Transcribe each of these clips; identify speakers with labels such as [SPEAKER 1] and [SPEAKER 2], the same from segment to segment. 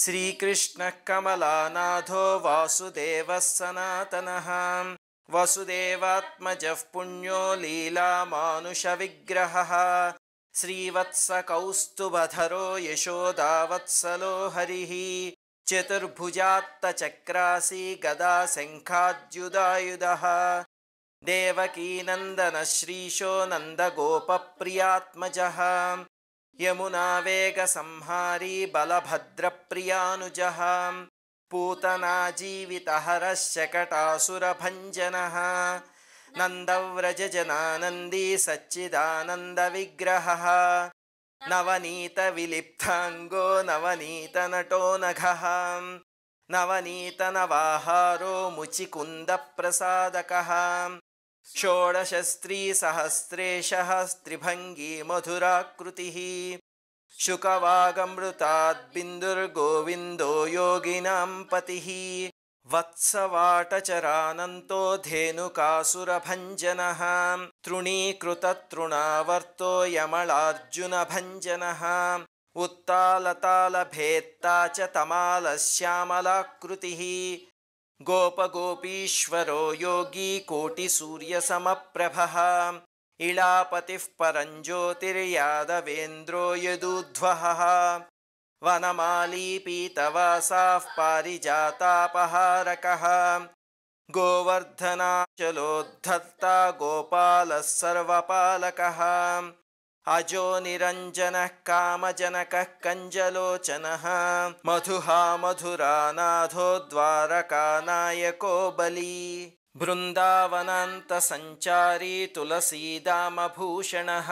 [SPEAKER 1] श्रीकृष्णकमलानाथो वासुदेवः सनातनः वसुदेवात्मजः पुण्यो लीलामानुषविग्रहः श्रीवत्सकौस्तुभधरो हरिः चतुर्भुजात्तचक्रासी गदा शङ्खाद्युदायुधः देवकीनन्दनश्रीशो नन्दगोपप्रियात्मजः यमुना वेगसंहारी बलभद्रप्रियानुजः नन्दव्रजजनानन्दी सच्चिदानन्दविग्रहः नवनीतविलिप्ताङ्गो नघः नवनीतनवाहारो मुचिकुन्दप्रसादकः षोडशस्त्रिसहस्रे स्त्रिभङ्गी मधुराकृतिः शुकवागमृताद्बिन्दुर्गोविन्दो योगिनां पतिः वत्सवाटचरानन्तो धेनुकासुरभञ्जनः तृणीकृततृणावर्तो यमलार्जुनभञ्जनः उत्तालतालभेत्ता च तमालश्यामलाकृतिः गोपगोपीश्वरो योगी कोटिसूर्यसमप्रभः इलापतिः परञ्ज्योतिर्यादवेन्द्रो यदूध्वहः वनमालीपि तवा पारिजातापहारकः गोवर्धनाचलोद्धर्ता गोपालः सर्वपालकः अजो निरञ्जनः कामजनकः कञ्जलोचनः मधुहा द्वारकानायको बली बृन्दावनान्तसञ्चारी तुलसीदामभूषणः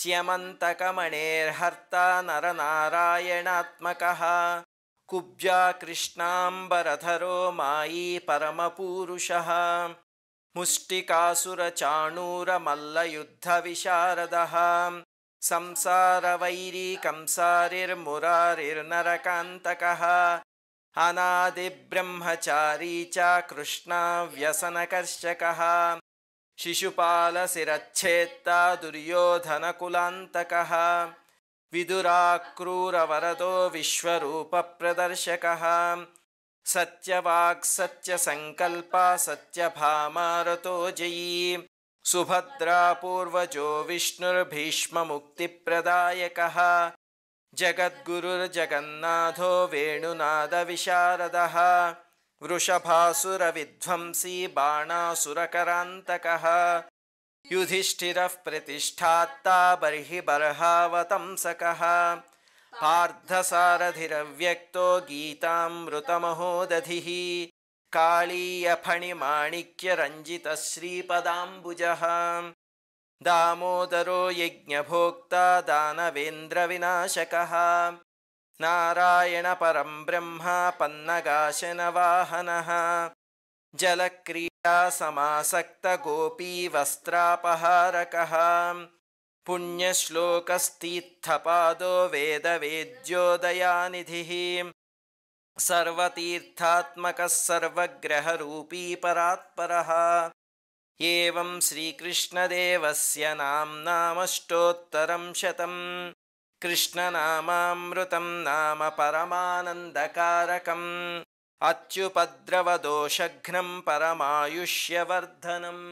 [SPEAKER 1] श्यमन्तकमणेर्हर्ता नरनारायणात्मकः कुभ्या कृष्णाम्बरधरो मायी परमपूरुषः मुष्टिकासुरचाणूरमल्लयुद्धविशारदः कंसारिर्मुरारिर्नरकान्तकः अनादिब्रह्मचारी च कृष्णाव्यसनकर्षकः शिशुपालशिरच्छेत्ता दुर्योधनकुलान्तकः विदुराक्रूरवरदो विश्वरूपप्रदर्शकः सत्यवाक्सत्यसङ्कल्पा सत्यभामारतो जयी पूर्वजो विष्णुर्भीष्ममुक्तिप्रदायकः जगद्गुरुर्जगन्नाथो वेणुनादविशारदः वृषभासुरविध्वंसी बाणासुरकरान्तकः युधिष्ठिरः प्रतिष्ठात्ता बर्हि बर्हावतंसकः आर्धसारधिरव्यक्तो गीतामृतमहोदधिः कालीयफणि माणिक्यरञ्जितश्रीपदाम्बुजः दामोदरो यज्ञभोक्ता दानवेन्द्रविनाशकः नारायणपरं पन्नगाशनवाहनः जलक्रीडासमासक्तगोपीवस्त्रापहारकः पुण्यश्लोकस्तीर्थपादो वेदवेद्योदयानिधिः सर्वतीर्थात्मकः सर्वग्रहरूपी परात्परः एवं श्रीकृष्णदेवस्य नाम्नामष्टोत्तरं शतं कृष्णनामामृतं नाम परमानन्दकारकम् अत्युपद्रवदोषघ्नं परमायुष्यवर्धनम्